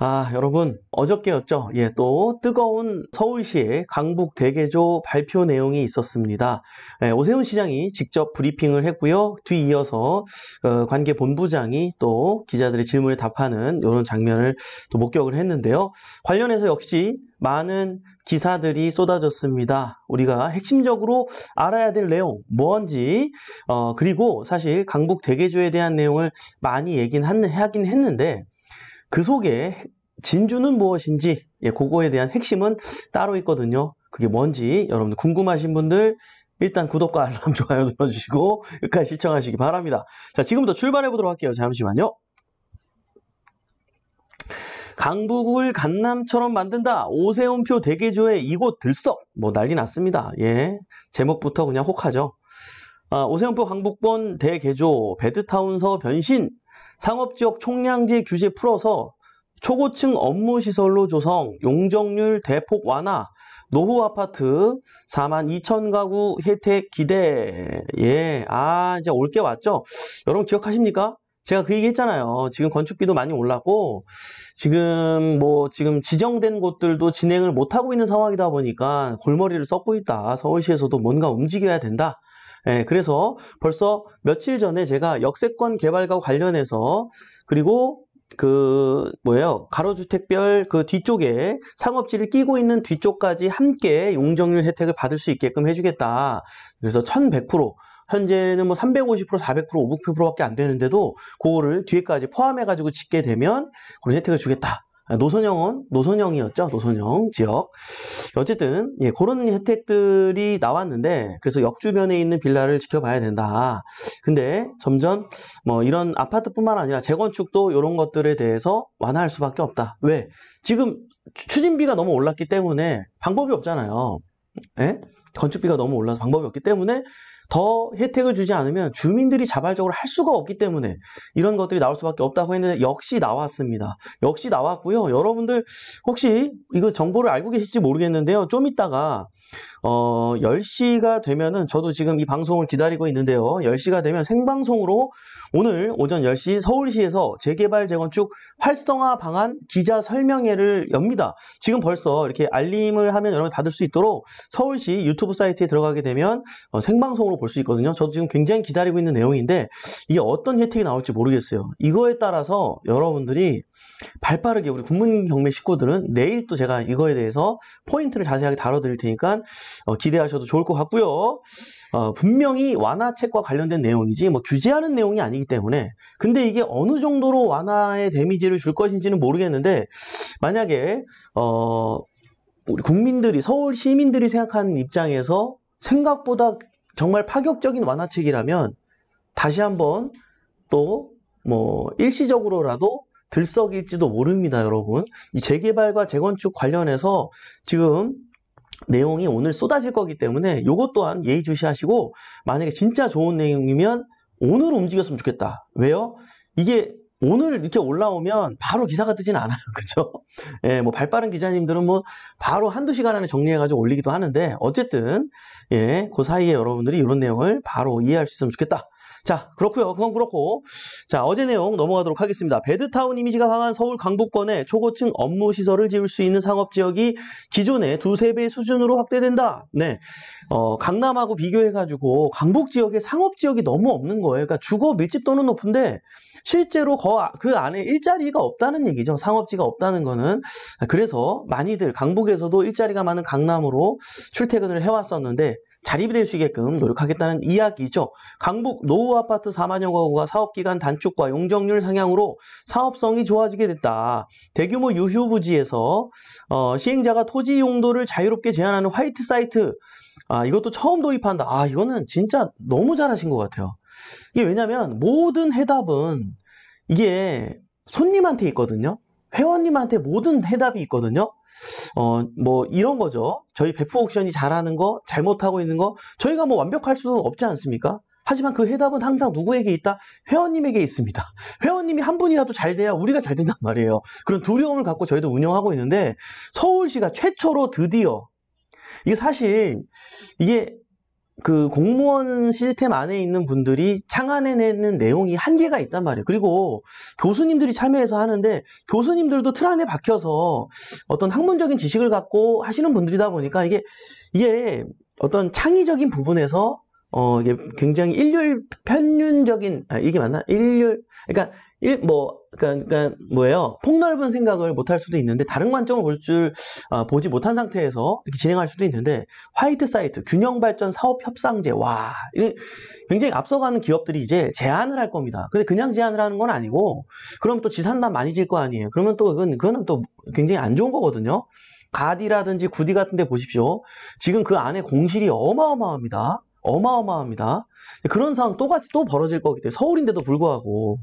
아, 여러분, 어저께였죠? 예, 또 뜨거운 서울시의 강북 대개조 발표 내용이 있었습니다. 예, 오세훈 시장이 직접 브리핑을 했고요. 뒤이어서 어, 관계 본부장이 또 기자들의 질문에 답하는 이런 장면을 또 목격을 했는데요. 관련해서 역시 많은 기사들이 쏟아졌습니다. 우리가 핵심적으로 알아야 될 내용 뭔지 어, 그리고 사실 강북 대개조에 대한 내용을 많이 얘기는 하긴 했는데 그 속에 진주는 무엇인지 예, 그거에 대한 핵심은 따로 있거든요. 그게 뭔지 여러분들 궁금하신 분들 일단 구독과 알람 좋아요 눌러주시고 끝까지 시청하시기 바랍니다. 자 지금부터 출발해 보도록 할게요. 잠시만요. 강북을 강남처럼 만든다. 오세훈표 대개조의 이곳 들썩. 뭐 난리 났습니다. 예. 제목부터 그냥 혹하죠. 아, 오세훈표 강북본 대개조, 베드타운서 변신, 상업지역 총량제 규제 풀어서 초고층 업무시설로 조성, 용적률 대폭 완화, 노후 아파트 4만 2천 가구 혜택 기대. 예, 아 이제 올 게 왔죠. 여러분 기억하십니까? 제가 그 얘기 했잖아요. 지금 건축비도 많이 올랐고 지금 뭐 지금 지정된 곳들도 진행을 못하고 있는 상황이다 보니까 골머리를 썩고 있다. 서울시에서도 뭔가 움직여야 된다. 예, 그래서 벌써 며칠 전에 제가 역세권 개발과 관련해서 그리고 그 뭐예요 가로주택별 그 뒤쪽에 상업지를 끼고 있는 뒤쪽까지 함께 용적률 혜택을 받을 수 있게끔 해주겠다 그래서 1100% 현재는 뭐 350%, 400%, 500%밖에 안 되는데도 그거를 뒤에까지 포함해가지고 짓게 되면 그런 혜택을 주겠다 아, 노선형은 노선형이었죠. 노선형 지역. 어쨌든 예, 그런 혜택들이 나왔는데 그래서 역 주변에 있는 빌라를 지켜봐야 된다. 근데 점점 뭐 이런 아파트뿐만 아니라 재건축도 이런 것들에 대해서 완화할 수밖에 없다. 왜? 지금 추진비가 너무 올랐기 때문에 방법이 없잖아요. 예? 건축비가 너무 올라서 방법이 없기 때문에 더 혜택을 주지 않으면 주민들이 자발적으로 할 수가 없기 때문에 이런 것들이 나올 수밖에 없다고 했는데 역시 나왔습니다. 역시 나왔고요. 여러분들 혹시 이거 정보를 알고 계실지 모르겠는데요. 좀 이따가 어, 10시가 되면은 저도 지금 이 방송을 기다리고 있는데요. 10시가 되면 생방송으로 오늘 오전 10시 서울시에서 재개발 재건축 활성화 방안 기자 설명회를 엽니다. 지금 벌써 이렇게 알림을 하면 여러분이 받을 수 있도록 서울시 유튜브 사이트에 들어가게 되면 어, 생방송으로 볼 수 있거든요. 저도 지금 굉장히 기다리고 있는 내용인데 이게 어떤 혜택이 나올지 모르겠어요. 이거에 따라서 여러분들이 발빠르게 우리 국민 경매 식구들은 내일 또 제가 이거에 대해서 포인트를 자세하게 다뤄드릴 테니까 어, 기대하셔도 좋을 것 같고요. 어, 분명히 완화책과 관련된 내용이지 뭐 규제하는 내용이 아니기 때문에 근데 이게 어느 정도로 완화의 데미지를 줄 것인지는 모르겠는데 만약에 어, 우리 국민들이 서울 시민들이 생각하는 입장에서 생각보다 정말 파격적인 완화책이라면 다시 한번 또 뭐 일시적으로라도 들썩일지도 모릅니다, 여러분. 이 재개발과 재건축 관련해서 지금 내용이 오늘 쏟아질 거기 때문에 이것 또한 예의주시하시고 만약에 진짜 좋은 내용이면 오늘 움직였으면 좋겠다. 왜요? 이게 오늘 이렇게 올라오면 바로 기사가 뜨진 않아요. 그죠? 예, 뭐 발빠른 기자님들은 뭐 바로 한두 시간 안에 정리해가지고 올리기도 하는데 어쨌든 예, 그 사이에 여러분들이 이런 내용을 바로 이해할 수 있으면 좋겠다. 자, 그렇고요. 그건 그렇고. 자, 어제 내용 넘어가도록 하겠습니다. 배드타운 이미지가 강한 서울 강북권에 초고층 업무 시설을 지을 수 있는 상업 지역이 기존의 두세 배 수준으로 확대된다. 네. 어, 강남하고 비교해 가지고 강북 지역에 상업 지역이 너무 없는 거예요. 그러니까 주거 밀집도는 높은데 실제로 그 안에 일자리가 없다는 얘기죠. 상업지가 없다는 거는. 그래서 많이들 강북에서도 일자리가 많은 강남으로 출퇴근을 해왔었는데 자립이 될 수 있게끔 노력하겠다는 이야기죠. 강북 노후 아파트 4만여 가구가 사업기간 단축과 용적률 상향으로 사업성이 좋아지게 됐다. 대규모 유휴부지에서 어, 시행자가 토지 용도를 자유롭게 제한하는 화이트 사이트 아, 이것도 처음 도입한다. 아, 이거는 진짜 너무 잘하신 것 같아요. 이게 왜냐면 모든 해답은 이게 손님한테 있거든요. 회원님한테 모든 해답이 있거든요. 어, 뭐, 이런 거죠. 저희 베프 옥션이 잘하는 거, 잘못하고 있는 거, 저희가 뭐 완벽할 수 없지 않습니까? 하지만 그 해답은 항상 누구에게 있다? 회원님에게 있습니다. 회원님이 한 분이라도 잘 돼야 우리가 잘 된단 말이에요. 그런 두려움을 갖고 저희도 운영하고 있는데 서울시가 최초로 드디어 이게 사실 이게 그 공무원 시스템 안에 있는 분들이 창안해내는 내용이 한계가 있단 말이에요. 그리고 교수님들이 참여해서 하는데 교수님들도 틀 안에 박혀서 어떤 학문적인 지식을 갖고 하시는 분들이다 보니까 이게 이게 어떤 창의적인 부분에서 어, 이게 굉장히 일률 편륜적인 아, 이게 맞나? 일률 그러니까 일, 뭐 그러니까, 그러니까 뭐예요? 폭넓은 생각을 못할 수도 있는데 다른 관점을 볼줄 어, 아, 보지 못한 상태에서 이렇게 진행할 수도 있는데 화이트 사이트 균형 발전 사업 협상제 와 이게 굉장히 앞서가는 기업들이 이제 제안을 할 겁니다. 근데 그냥 제안을 하는 건 아니고 그럼 또 지산단 많이 질 거 아니에요. 그러면 또 그건 그거또 굉장히 안 좋은 거거든요. 가디라든지 구디 같은 데 보십시오. 지금 그 안에 공실이 어마어마합니다. 어마어마합니다. 그런 상황 똑같이 또 벌어질 거기 때문에 서울인데도 불구하고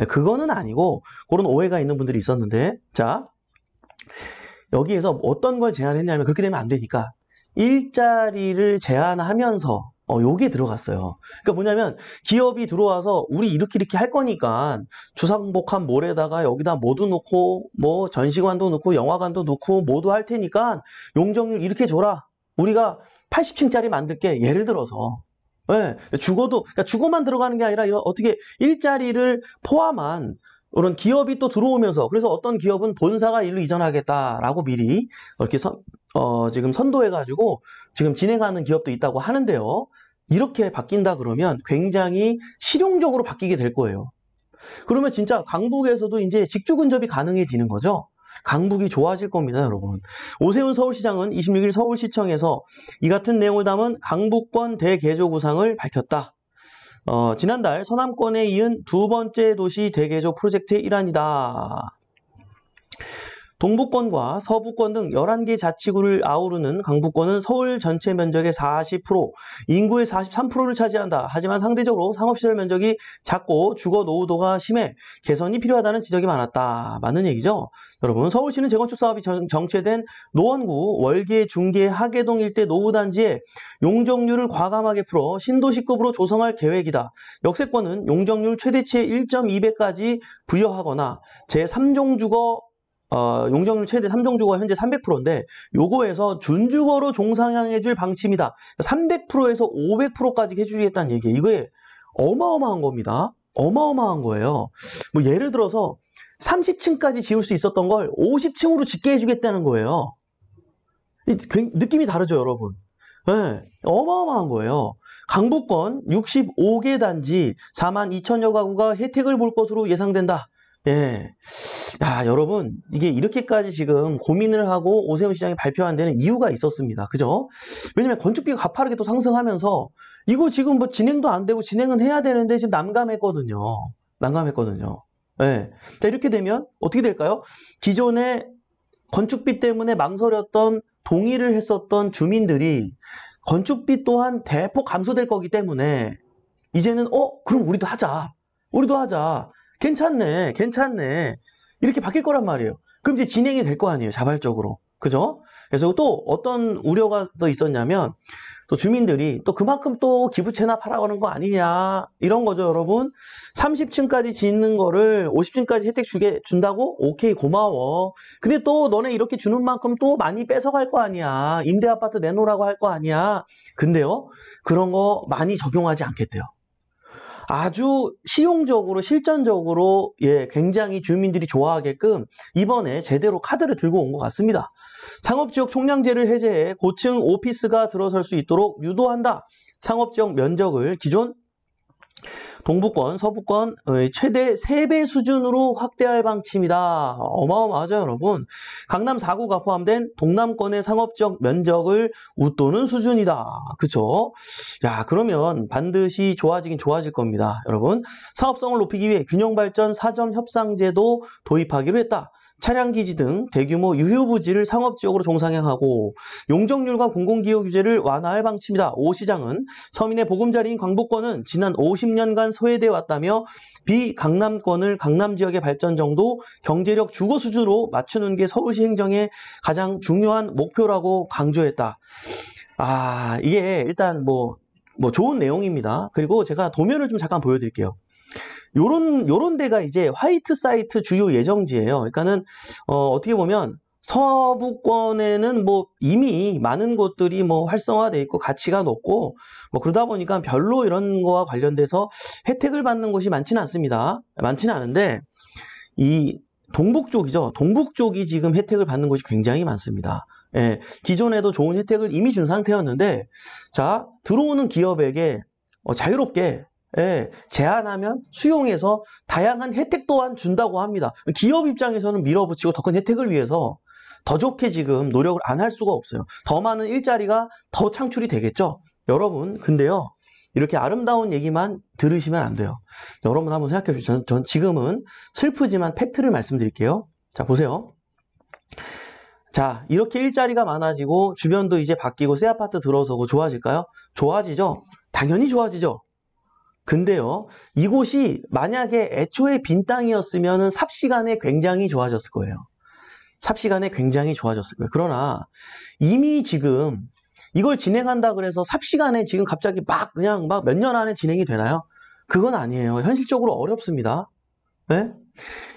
예, 그거는 아니고 그런 오해가 있는 분들이 있었는데 자 여기에서 어떤 걸 제안했냐면 그렇게 되면 안 되니까 일자리를 제한하면서 어, 요게 들어갔어요. 그러니까 뭐냐면 기업이 들어와서 우리 이렇게 이렇게 할 거니까 주상복합 몰에다가 여기다 모두 놓고 뭐 전시관도 놓고 영화관도 놓고 모두 할 테니까 용적률 이렇게 줘라. 우리가 80층짜리 만들게 예를 들어서 네, 예, 주거도 그러니까 주거만 들어가는 게 아니라 이런 어떻게 일자리를 포함한 그런 기업이 또 들어오면서 그래서 어떤 기업은 본사가 일로 이전하겠다라고 미리 이렇게 선, 어, 지금 선도해가지고 지금 진행하는 기업도 있다고 하는데요. 이렇게 바뀐다 그러면 굉장히 실용적으로 바뀌게 될 거예요. 그러면 진짜 강북에서도 이제 직주 근접이 가능해지는 거죠. 강북이 좋아질 겁니다, 여러분. 오세훈 서울시장은 26일 서울시청에서 이 같은 내용을 담은 강북권 대개조 구상을 밝혔다. 어, 지난달 서남권에 이은 두 번째 도시 대개조 프로젝트의 일환이다. 동부권과 서부권 등 11개 자치구를 아우르는 강북권은 서울 전체 면적의 40%, 인구의 43%를 차지한다. 하지만 상대적으로 상업시설 면적이 작고 주거 노후도가 심해 개선이 필요하다는 지적이 많았다. 맞는 얘기죠? 여러분, 서울시는 재건축 사업이 정체된 노원구 월계 중계 하계동 일대 노후단지에 용적률을 과감하게 풀어 신도시급으로 조성할 계획이다. 역세권은 용적률 최대치의 1.2배까지 부여하거나 제3종 주거 어, 용적률 최대 3종주가 현재 300%인데 요거에서 준주거로 종상향해줄 방침이다. 300%에서 500%까지 해주겠다는 얘기예요 이거에 어마어마한 겁니다. 어마어마한 거예요. 뭐 예를 들어서 30층까지 지을 수 있었던 걸 50층으로 짓게 해주겠다는 거예요. 그, 느낌이 다르죠, 여러분. 네, 어마어마한 거예요. 강북권 65개 단지 4만 2천여 가구가 혜택을 볼 것으로 예상된다. 예. 야, 여러분, 이게 이렇게까지 지금 고민을 하고 오세훈 시장이 발표한 데는 이유가 있었습니다. 그죠? 왜냐면 건축비가 가파르게 또 상승하면서 이거 지금 뭐 진행도 안 되고 진행은 해야 되는데 지금 난감했거든요. 난감했거든요. 예. 자, 이렇게 되면 어떻게 될까요? 기존에 건축비 때문에 망설였던 동의를 했었던 주민들이 건축비 또한 대폭 감소될 거기 때문에 이제는 어 그럼 우리도 하자 우리도 하자 괜찮네, 괜찮네. 이렇게 바뀔 거란 말이에요. 그럼 이제 진행이 될 거 아니에요, 자발적으로. 그죠? 그래서 또 어떤 우려가 또 있었냐면, 또 주민들이 또 그만큼 또 기부 채납하라고 하는 거 아니냐 이런 거죠 여러분 30층까지 짓는 거를 50층까지 혜택 주게 준다고 오케이 고마워 근데 또 너네 이렇게 주는 만큼 또 많이 뺏어갈 거 아니야 임대 아파트 내놓으라고 할 거 아니야 근데요 그런 거 많이 적용하지 않겠대요 아주 실용적으로 실전적으로 예, 굉장히 주민들이 좋아하게끔 이번에 제대로 카드를 들고 온 것 같습니다. 상업지역 총량제를 해제해 고층 오피스가 들어설 수 있도록 유도한다. 상업지역 면적을 기존 동부권, 서부권의 어, 최대 3배 수준으로 확대할 방침이다. 어마어마하죠, 여러분? 강남 4구가 포함된 동남권의 상업적 면적을 웃도는 수준이다. 그쵸? 야, 그러면 반드시 좋아지긴 좋아질 겁니다, 여러분. 사업성을 높이기 위해 균형발전 사전 협상제도 도입하기로 했다. 차량기지 등 대규모 유휴부지를 상업지역으로 종상향하고 용적률과 공공기여 규제를 완화할 방침이다. 오 시장은 서민의 보금자리인 광복권은 지난 50년간 소외돼 왔다며 비강남권을 강남 지역의 발전 정도 경제력 주거 수준으로 맞추는 게 서울시 행정의 가장 중요한 목표라고 강조했다. 아 이게 일단 뭐뭐 뭐 좋은 내용입니다. 그리고 제가 도면을 좀 잠깐 보여드릴게요. 요런 요런 데가 이제 화이트 사이트 주요 예정지예요. 그러니까는 어, 어떻게 보면 서부권에는 뭐 이미 많은 곳들이 뭐 활성화돼 있고 가치가 높고 뭐 그러다 보니까 별로 이런 거와 관련돼서 혜택을 받는 곳이 많지는 않습니다. 많지는 않은데 이 동북 쪽이죠. 동북 쪽이 지금 혜택을 받는 곳이 굉장히 많습니다. 예, 기존에도 좋은 혜택을 이미 준 상태였는데 자 들어오는 기업에게 어, 자유롭게 예, 제한하면 수용해서 다양한 혜택 또한 준다고 합니다. 기업 입장에서는 밀어붙이고 더 큰 혜택을 위해서 더 좋게 지금 노력을 안 할 수가 없어요. 더 많은 일자리가 더 창출이 되겠죠. 여러분, 근데요. 이렇게 아름다운 얘기만 들으시면 안 돼요. 여러분 한번 생각해 주시죠. 전, 전 지금은 슬프지만 팩트를 말씀드릴게요. 자, 보세요. 자, 이렇게 일자리가 많아지고 주변도 이제 바뀌고 새 아파트 들어서고 좋아질까요? 좋아지죠? 당연히 좋아지죠. 근데요, 이곳이 만약에 애초에 빈 땅이었으면 삽시간에 굉장히 좋아졌을 거예요. 삽시간에 굉장히 좋아졌을 거예요. 그러나 이미 지금 이걸 진행한다 그래서 삽시간에 지금 갑자기 막 그냥 막 몇 년 안에 진행이 되나요? 그건 아니에요. 현실적으로 어렵습니다. 네?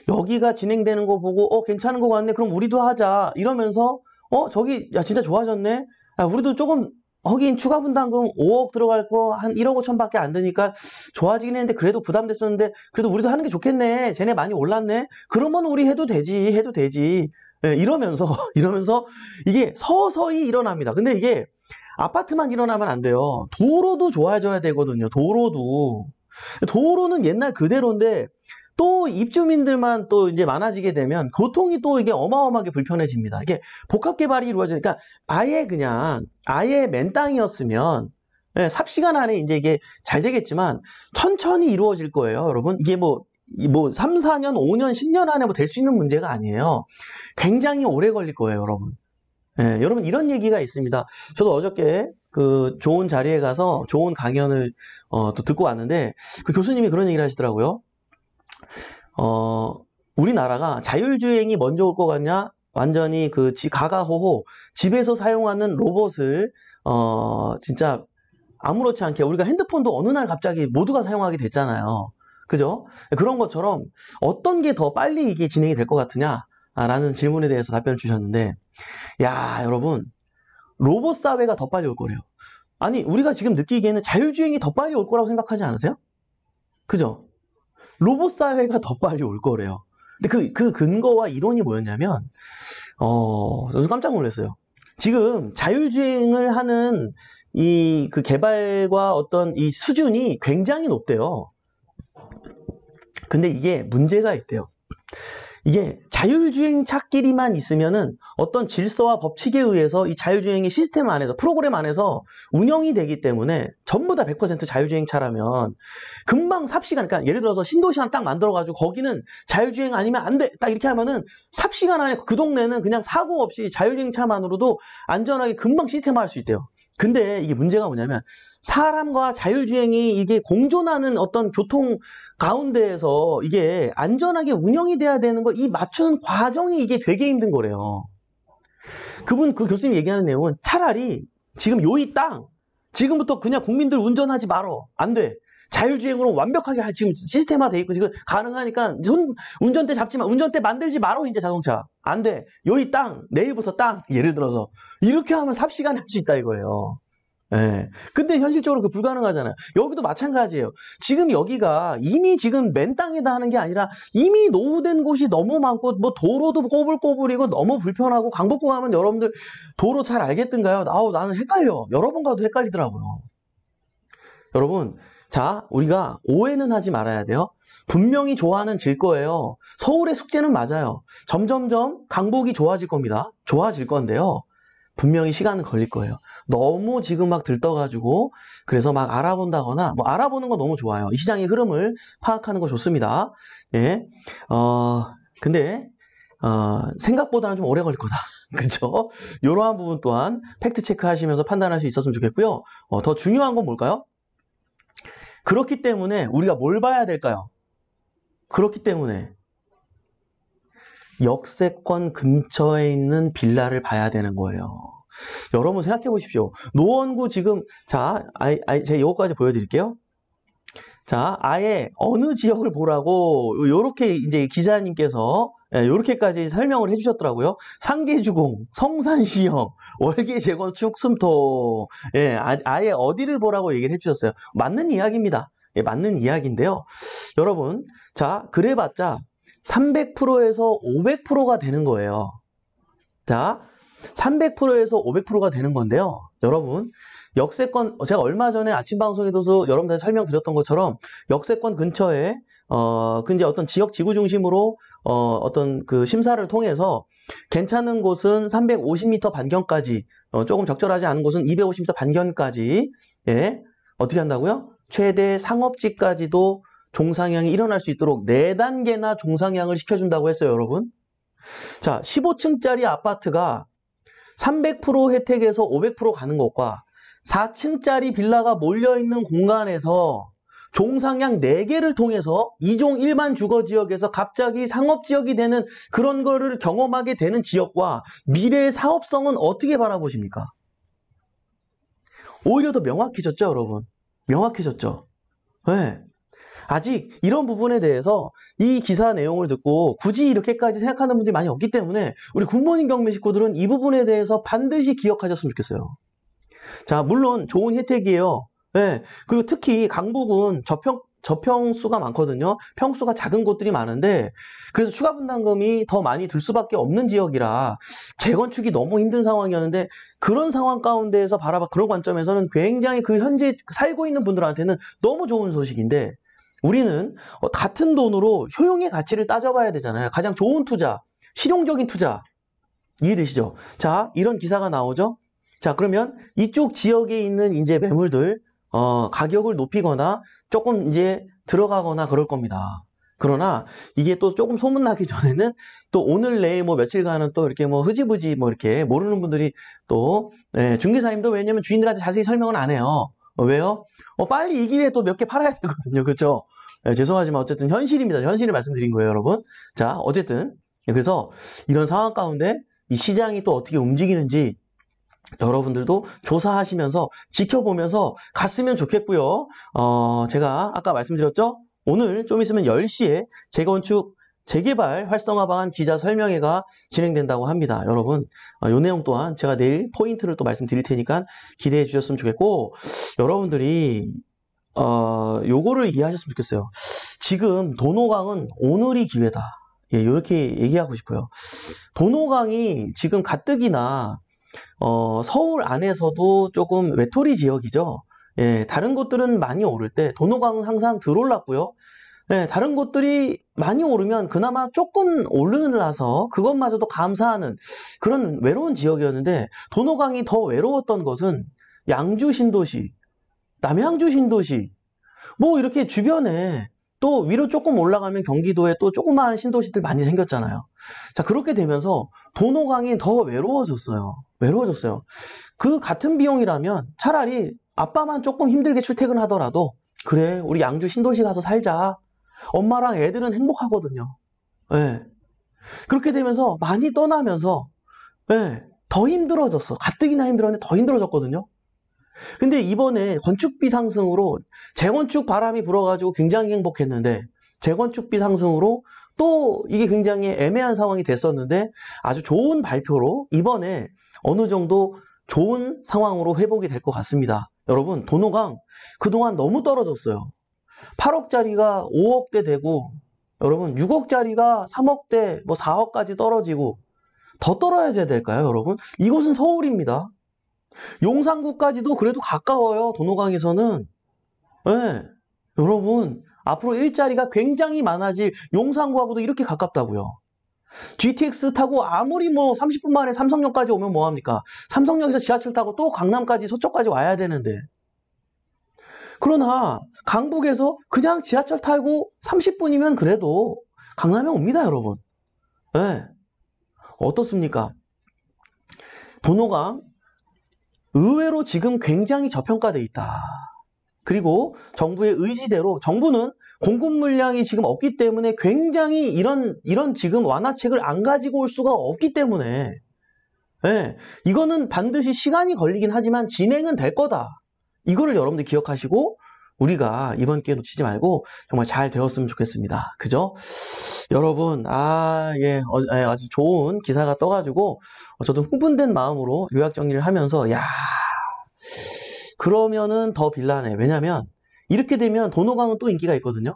여기가 진행되는 거 보고 어 괜찮은 거 같네. 그럼 우리도 하자. 이러면서 어 저기 야 진짜 좋아졌네. 야, 우리도 조금 허긴 추가 분담금 5억 들어갈 거 한 1억 5천밖에 안 되니까 좋아지긴 했는데 그래도 부담됐었는데 그래도 우리도 하는 게 좋겠네. 쟤네 많이 올랐네. 그러면 우리 해도 되지. 해도 되지. 네, 이러면서 이러면서 이게 서서히 일어납니다. 근데 이게 아파트만 일어나면 안 돼요. 도로도 좋아져야 되거든요. 도로도 도로는 옛날 그대로인데 또 입주민들만 또 이제 많아지게 되면 교통이 또 이게 어마어마하게 불편해집니다. 이게 복합 개발이 이루어지니까 아예 그냥 아예 맨 땅이었으면 예, 삽시간 안에 이제 이게 잘 되겠지만 천천히 이루어질 거예요, 여러분. 이게 뭐뭐 3, 4년, 뭐 5년, 10년 안에 뭐 될 수 있는 문제가 아니에요. 굉장히 오래 걸릴 거예요, 여러분. 예, 여러분 이런 얘기가 있습니다. 저도 어저께 그 좋은 자리에 가서 좋은 강연을 어, 또 듣고 왔는데 그 교수님이 그런 얘기를 하시더라고요. 어, 우리나라가 자율주행이 먼저 올 것 같냐? 완전히 그 가가호호 집에서 사용하는 로봇을 어, 진짜 아무렇지 않게 우리가 핸드폰도 어느 날 갑자기 모두가 사용하게 됐잖아요. 그죠? 그런 것처럼 어떤 게 더 빨리 이게 진행이 될 것 같으냐? 아, 라는 질문에 대해서 답변을 주셨는데, 야, 여러분, 로봇 사회가 더 빨리 올 거래요. 아니, 우리가 지금 느끼기에는 자율주행이 더 빨리 올 거라고 생각하지 않으세요? 그죠? 로봇 사회가 더 빨리 올 거래요. 근데 그, 그 근거와 이론이 뭐였냐면, 어, 저도 깜짝 놀랐어요. 지금 자율주행을 하는 이 그 개발과 어떤 이 수준이 굉장히 높대요. 근데 이게 문제가 있대요. 이게 자율주행차끼리만 있으면은 어떤 질서와 법칙에 의해서 이 자율주행이 시스템 안에서 프로그램 안에서 운영이 되기 때문에 전부 다 100% 자율주행차라면 금방 삽시간 그러니까 예를 들어서 신도시 하나 딱 만들어가지고 거기는 자율주행 아니면 안돼딱 이렇게 하면은 삽시간 안에 그 동네는 그냥 사고 없이 자율주행차만으로도 안전하게 금방 시스템화할 수 있대요. 근데 이게 문제가 뭐냐면 사람과 자율주행이 이게 공존하는 어떤 교통 가운데에서 이게 안전하게 운영이 돼야 되는 거 이 맞추는 과정이 이게 되게 힘든 거래요. 그분 그 교수님 얘기하는 내용은 차라리 지금 요 이 땅 지금부터 그냥 국민들 운전하지 말어 안 돼. 자율주행으로 완벽하게 지금 시스템화돼 있고 지금 가능하니까 손 운전대 잡지만 운전대 만들지 말어 이제 자동차 안 돼. 여기 땅 내일부터 땅 예를 들어서 이렇게 하면 삽시간할 수 있다 이거예요. 예. 근데 현실적으로 그 불가능하잖아요. 여기도 마찬가지예요. 지금 여기가 이미 지금 맨 땅에다 하는 게 아니라 이미 노후된 곳이 너무 많고 뭐 도로도 꼬불꼬불이고 너무 불편하고 강북구 가면 여러분들 도로 잘 알겠던가요? 아우 나는 헷갈려. 여러 번 가도 헷갈리더라고요. 여러분 자, 우리가 오해는 하지 말아야 돼요. 분명히 좋아하는 질 거예요. 서울의 숙제는 맞아요. 점점점 강복이 좋아질 겁니다. 좋아질 건데요. 분명히 시간은 걸릴 거예요. 너무 지금 막 들떠가지고 그래서 막 알아본다거나 뭐 알아보는 거 너무 좋아요. 이 시장의 흐름을 파악하는 거 좋습니다. 예, 어 근데 어, 생각보다는 좀 오래 걸릴 거다. 그렇죠 이러한 부분 또한 팩트 체크하시면서 판단할 수 있었으면 좋겠고요. 어, 더 중요한 건 뭘까요? 그렇기 때문에 우리가 뭘 봐야 될까요? 그렇기 때문에 역세권 근처에 있는 빌라를 봐야 되는 거예요. 여러분 생각해 보십시오. 노원구 지금 자, 아, 아, 제가 이거까지 보여드릴게요. 자, 아예 어느 지역을 보라고 이렇게 이제 기자님께서 이렇게까지 예, 설명을 해주셨더라고요. 상계주공, 성산시형 월계재건축, 숨토 예, 아, 예 어디를 보라고 얘기를 해주셨어요. 맞는 이야기입니다. 예, 맞는 이야기인데요. 여러분, 자, 그래봤자 300%에서 500%가 되는 거예요. 자, 300%에서 500%가 되는 건데요. 여러분, 역세권 제가 얼마 전에 아침 방송에서도 여러분들 설명드렸던 것처럼 역세권 근처에 어, 근데 그 어떤 지역 지구 중심으로 어, 어떤 그 심사를 통해서 괜찮은 곳은 350m 반경까지, 어, 조금 적절하지 않은 곳은 250m 반경까지, 예, 어떻게 한다고요? 최대 상업지까지도 종상향이 일어날 수 있도록 4단계나 종상향을 시켜준다고 했어요, 여러분. 자, 15층짜리 아파트가 300% 혜택에서 500% 가는 것과 4층짜리 빌라가 몰려있는 공간에서 종상향 4개를 통해서 이종 일반 주거지역에서 갑자기 상업지역이 되는 그런 거를 경험하게 되는 지역과 미래의 사업성은 어떻게 바라보십니까? 오히려 더 명확해졌죠, 여러분? 명확해졌죠? 네. 아직 이런 부분에 대해서 이 기사 내용을 듣고 굳이 이렇게까지 생각하는 분들이 많이 없기 때문에 우리 굿모닝 경매 식구들은 이 부분에 대해서 반드시 기억하셨으면 좋겠어요. 자, 물론 좋은 혜택이에요. 네. 그리고 특히 강북은 저평, 저평수가 많거든요. 평수가 작은 곳들이 많은데 그래서 추가 분담금이 더 많이 들 수밖에 없는 지역이라 재건축이 너무 힘든 상황이었는데 그런 상황 가운데에서 바라봐 그런 관점에서는 굉장히 그 현재 살고 있는 분들한테는 너무 좋은 소식인데 우리는 어, 같은 돈으로 효용의 가치를 따져봐야 되잖아요. 가장 좋은 투자, 실용적인 투자 이해되시죠? 자, 이런 기사가 나오죠. 자 그러면 이쪽 지역에 있는 이제 매물들 어, 가격을 높이거나 조금 이제 들어가거나 그럴 겁니다. 그러나 이게 또 조금 소문나기 전에는 또 오늘 내일 뭐 며칠간은 또 이렇게 뭐 흐지부지 뭐 이렇게 모르는 분들이 또 예, 중개사님도 왜냐면 주인들한테 자세히 설명을 안 해요. 어, 왜요? 어, 빨리 이 기회에 또 몇 개 팔아야 되거든요. 그렇죠? 예, 죄송하지만 어쨌든 현실입니다. 현실을 말씀드린 거예요, 여러분. 자, 어쨌든 그래서 이런 상황 가운데 이 시장이 또 어떻게 움직이는지 여러분들도 조사하시면서 지켜보면서 갔으면 좋겠고요. 어, 제가 아까 말씀드렸죠? 오늘 좀 있으면 10시에 재건축 재개발 활성화 방안 기자 설명회가 진행된다고 합니다. 여러분 이 어, 내용 또한 제가 내일 포인트를 또 말씀드릴 테니까 기대해 주셨으면 좋겠고 여러분들이 어, 요거를 이해하셨으면 좋겠어요. 지금 도노강은 오늘이 기회다. 예, 이렇게 얘기하고 싶어요. 도노강이 지금 가뜩이나 어, 서울 안에서도 조금 외톨이 지역이죠. 예, 다른 곳들은 많이 오를 때 도노강은 항상 덜 올랐고요. 예, 다른 곳들이 많이 오르면 그나마 조금 올라서 그것마저도 감사하는 그런 외로운 지역이었는데 도노강이 더 외로웠던 것은 양주 신도시, 남양주 신도시 뭐 이렇게 주변에 또 위로 조금 올라가면 경기도에 또 조그마한 신도시들 많이 생겼잖아요. 자, 그렇게 되면서 도노강이 더 외로워졌어요. 외로워졌어요. 그 같은 비용이라면 차라리 아빠만 조금 힘들게 출퇴근하더라도 그래, 우리 양주 신도시 가서 살자. 엄마랑 애들은 행복하거든요. 예. 네. 그렇게 되면서 많이 떠나면서 예, 네, 더 힘들어졌어. 가뜩이나 힘들었는데 더 힘들어졌거든요. 근데 이번에 건축비 상승으로 재건축 바람이 불어가지고 굉장히 행복했는데 재건축비 상승으로 또 이게 굉장히 애매한 상황이 됐었는데 아주 좋은 발표로 이번에 어느 정도 좋은 상황으로 회복이 될 것 같습니다. 여러분 도노강 그동안 너무 떨어졌어요. 8억짜리가 5억대 되고 여러분 6억짜리가 3억대 뭐 4억까지 떨어지고 더 떨어져야 될까요 여러분? 이곳은 서울입니다. 용산구까지도 그래도 가까워요. 도노강에서는. 네, 여러분 앞으로 일자리가 굉장히 많아질 용산구하고도 이렇게 가깝다고요. GTX 타고 아무리 뭐 30분 만에 삼성역까지 오면 뭐합니까? 삼성역에서 지하철 타고 또 강남까지 서쪽까지 와야 되는데. 그러나 강북에서 그냥 지하철 타고 30분이면 그래도 강남에 옵니다, 여러분. 네. 어떻습니까? 도노강 의외로 지금 굉장히 저평가돼 있다. 그리고 정부의 의지대로 정부는 공급 물량이 지금 없기 때문에 굉장히 이런 이런 지금 완화책을 안 가지고 올 수가 없기 때문에 네, 이거는 반드시 시간이 걸리긴 하지만 진행은 될 거다. 이거를 여러분들 기억하시고 우리가 이번 기회 놓치지 말고 정말 잘 되었으면 좋겠습니다. 그죠? 여러분, 아, 예, 어, 예 아주 좋은 기사가 떠가지고 어, 저도 흥분된 마음으로 요약 정리를 하면서, 야 그러면은 더 빌라네. 왜냐면 이렇게 되면 도노강은 또 인기가 있거든요.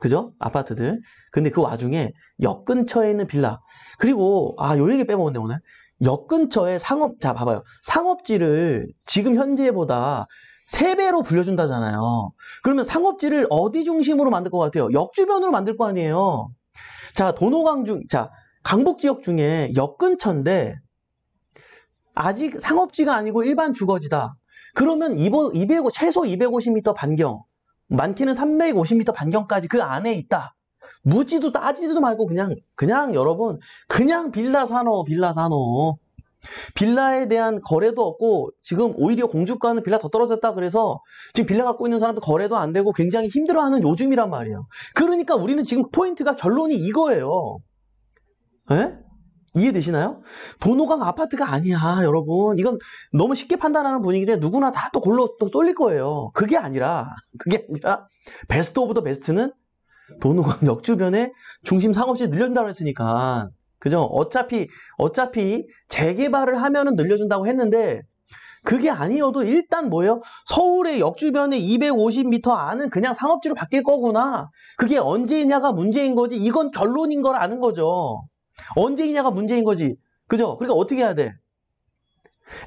그죠? 아파트들. 근데 그 와중에 역 근처에 있는 빌라. 그리고, 아, 요 얘기 빼먹었네, 오늘. 역 근처에 상업, 자, 봐봐요. 상업지를 지금 현재보다 3배로 불려준다잖아요. 그러면 상업지를 어디 중심으로 만들 것 같아요? 역주변으로 만들 거 아니에요. 자, 도노강 중, 자, 강북 지역 중에 역 근처인데 아직 상업지가 아니고 일반 주거지다. 그러면 2 0 250, 최소 250m 반경, 많게는 350m 반경까지 그 안에 있다. 무지도 따지지도 말고 그냥 그냥 여러분 그냥 빌라 사노 빌라 사노 빌라에 대한 거래도 없고 지금 오히려 공주가는 빌라 더 떨어졌다 그래서 지금 빌라 갖고 있는 사람도 거래도 안 되고 굉장히 힘들어하는 요즘이란 말이에요. 그러니까 우리는 지금 포인트가 결론이 이거예요. 에? 예? 이해되시나요? 도노강 아파트가 아니야 여러분 이건 너무 쉽게 판단하는 분위기인데 누구나 다 또 골로 또 쏠릴 거예요 그게 아니라 그게 아니라 베스트 오브 더 베스트는 도노강 역 주변에 중심 상업시 늘려준다고 했으니까 그죠? 어차피 어차피 재개발을 하면은 늘려준다고 했는데 그게 아니어도 일단 뭐예요? 서울의 역주변에 250m 안은 그냥 상업지로 바뀔 거구나. 그게 언제이냐가 문제인 거지. 이건 결론인 걸 아는 거죠. 언제이냐가 문제인 거지. 그죠? 그러니까 어떻게 해야 돼?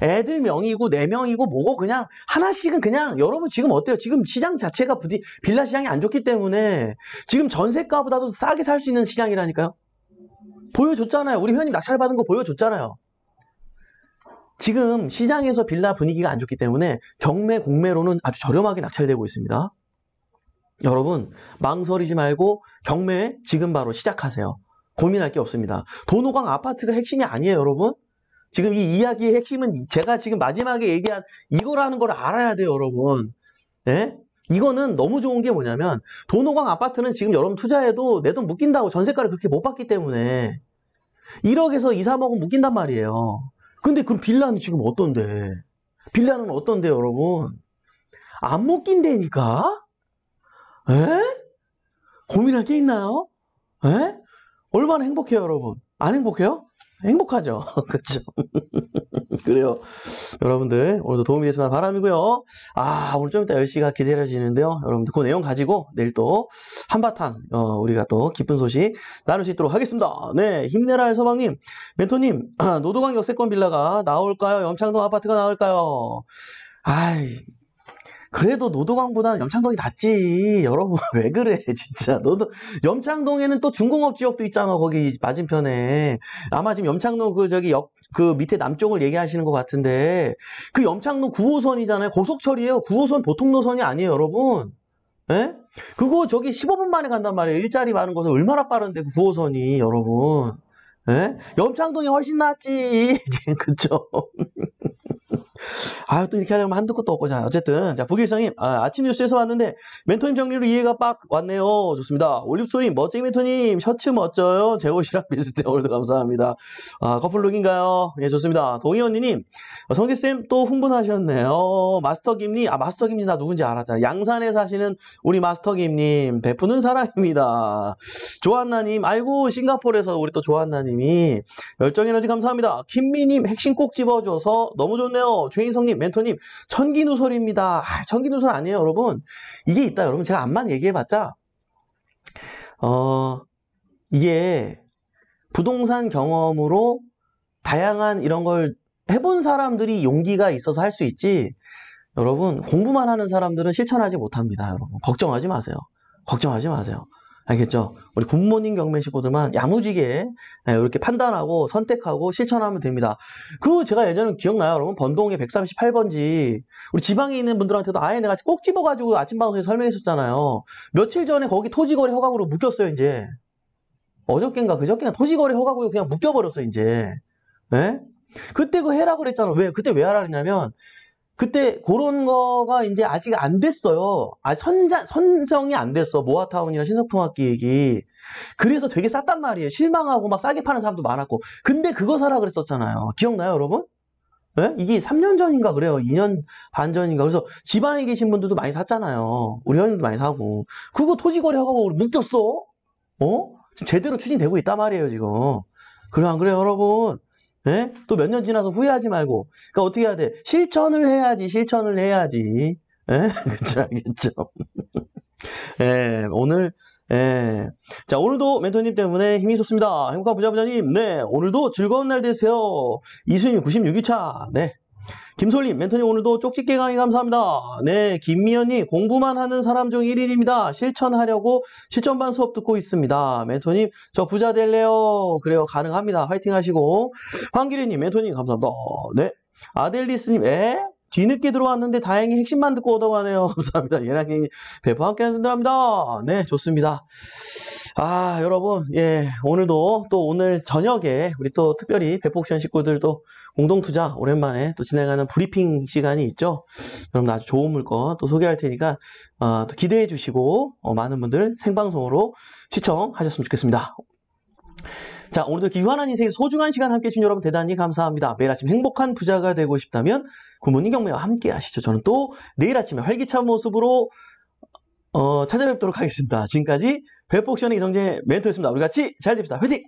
애들 명이고 내 명이고 뭐고 그냥 하나씩은 그냥 여러분 지금 어때요? 지금 시장 자체가 부디 빌라 시장이 안 좋기 때문에 지금 전세가보다도 싸게 살 수 있는 시장이라니까요. 보여줬잖아요. 우리 회원님 낙찰 받은 거 보여줬잖아요. 지금 시장에서 빌라 분위기가 안 좋기 때문에 경매 공매로는 아주 저렴하게 낙찰되고 있습니다. 여러분 망설이지 말고 경매 지금 바로 시작하세요. 고민할 게 없습니다. 도노강 아파트가 핵심이 아니에요, 여러분. 지금 이 이야기의 핵심은 제가 지금 마지막에 얘기한 이거라는 걸 알아야 돼요, 여러분. 네? 이거는 너무 좋은 게 뭐냐면 도노광 아파트는 지금 여러분 투자해도 내 돈 묶인다고 전세가를 그렇게 못 받기 때문에 1억에서 2, 3억은 묶인단 말이에요. 근데 그럼 빌라는 지금 어떤데? 빌라는 어떤데 여러분? 안 묶인다니까? 에? 고민할 게 있나요? 에? 얼마나 행복해요 여러분? 안 행복해요? 행복하죠. 그렇죠? 그래요. 여러분들, 오늘도 도움이 됐으면 바람이고요. 아, 오늘 좀 이따 10시가 기다려지는데요. 여러분들, 그 내용 가지고 내일 또 한바탕, 어, 우리가 또 기쁜 소식 나눌 수 있도록 하겠습니다. 네, 힘내라 할 서방님, 멘토님, 노도광 역세권 빌라가 나올까요? 염창동 아파트가 나올까요? 아이, 그래도 노도광보다 염창동이 낫지. 여러분 왜 그래 진짜. 노도 염창동에는 또 중공업 지역도 있잖아 거기 맞은편에. 아마 지금 염창동 그 저기 역그 밑에 남쪽을 얘기하시는 것 같은데 그 염창로 9호선이잖아요. 고속철이에요. 9호선 보통 노선이 아니에요, 여러분. 에? 예? 그거 저기 15분 만에 간단 말이에요. 일자리 많은 곳은 얼마나 빠른데 9호선이 그 여러분. 에? 예? 염창동이 훨씬 낫지. 그쵸? 아, 또 이렇게 하려면 한두 것도 없고자. 어쨌든, 자, 북일성님, 아, 침 뉴스에서 왔는데, 멘토님 정리로 이해가 빡 왔네요. 좋습니다. 올립소님, 멋쟁이 멘토님, 셔츠 멋져요. 제 옷이랑 비슷해요. 오늘도 감사합니다. 아, 커플룩인가요? 예, 좋습니다. 동희 언니님, 성지쌤 또 흥분하셨네요. 마스터 김님, 아, 마스터 김님 나 누군지 알았잖아. 양산에 사시는 우리 마스터 김님, 베푸는 사랑입니다. 조한나님, 아이고, 싱가포르에서 우리 또 조한나님이 열정에너지 감사합니다. 김미님, 핵심 꼭 집어줘서 너무 좋네요. 죄인성님, 멘토님, 천기누설입니다 아, 전기누설 아니에요, 여러분. 이게 있다, 여러분. 제가 암만 얘기해봤자, 어, 이게 부동산 경험으로 다양한 이런 걸 해본 사람들이 용기가 있어서 할 수 있지, 여러분, 공부만 하는 사람들은 실천하지 못합니다, 여러분. 걱정하지 마세요. 걱정하지 마세요. 알겠죠? 우리 굿모닝 경매 식구들만 야무지게 네, 이렇게 판단하고 선택하고 실천하면 됩니다. 그 제가 예전에 기억나요, 여러분? 번동의 138번지 우리 지방에 있는 분들한테도 아예 내가 꼭 집어가지고 아침 방송에 설명했었잖아요. 며칠 전에 거기 토지거래 허가구로 묶였어요, 이제. 어저껜가 그저껜가 토지거래 허가구로 그냥 묶여버렸어, 이제. 네? 그때 그 해라 그랬잖아. 왜? 그때 왜 하라 그랬냐면 그때 그런 거가 이제 아직 안 됐어요. 아, 선자, 선정이 안 됐어. 모아타운이나 신석통합기획이. 그래서 되게 쌌단 말이에요. 실망하고 막 싸게 파는 사람도 많았고. 근데 그거 사라 그랬었잖아요. 기억나요, 여러분? 네? 이게 3년 전인가 그래요. 2년 반 전인가. 그래서 지방에 계신 분들도 많이 샀잖아요. 우리 형님도 많이 사고. 그거 토지거래하고 묶였어? 어? 지금 제대로 추진되고 있단 말이에요, 지금. 그래, 안 그래요, 여러분? 예? 또 몇 년 지나서 후회하지 말고. 그러니까 어떻게 해야 돼? 실천을 해야지, 실천을 해야지. 예? 그쵸, 알겠죠? 예, 오늘, 예. 자, 오늘도 멘토님 때문에 힘이 있었습니다. 행복한 부자 부자님, 네. 오늘도 즐거운 날 되세요. 이수님 96위차, 네. 김솔님, 멘토님 오늘도 쪽집게 강의 감사합니다. 네, 김미연님, 공부만 하는 사람 중 1인입니다. 실천하려고 실천반 수업 듣고 있습니다. 멘토님, 저 부자 될래요? 그래요, 가능합니다. 화이팅 하시고. 황기리님, 멘토님 감사합니다. 네. 아델리스님, 에? 뒤늦게 들어왔는데 다행히 핵심만 듣고 얻어가네요. 감사합니다. 예랑이 배포 함께 해준답니다. 네, 좋습니다. 아, 여러분, 예, 오늘도 또 오늘 저녁에 우리 또 특별히 배포옥션 식구들도 공동투자 오랜만에 또 진행하는 브리핑 시간이 있죠. 여러분 아주 좋은 물건 또 소개할 테니까 어, 또 기대해 주시고 어, 많은 분들 생방송으로 시청하셨으면 좋겠습니다. 자, 오늘도 기렇 유한한 인생의 소중한 시간 함께 해주신 여러분 대단히 감사합니다. 매일 아침 행복한 부자가 되고 싶다면 구모님 경매와 함께 하시죠. 저는 또 내일 아침에 활기찬 모습으로 어, 찾아뵙도록 하겠습니다. 지금까지 배폭션의 이성재 멘토였습니다. 우리 같이 잘 됩시다. 화이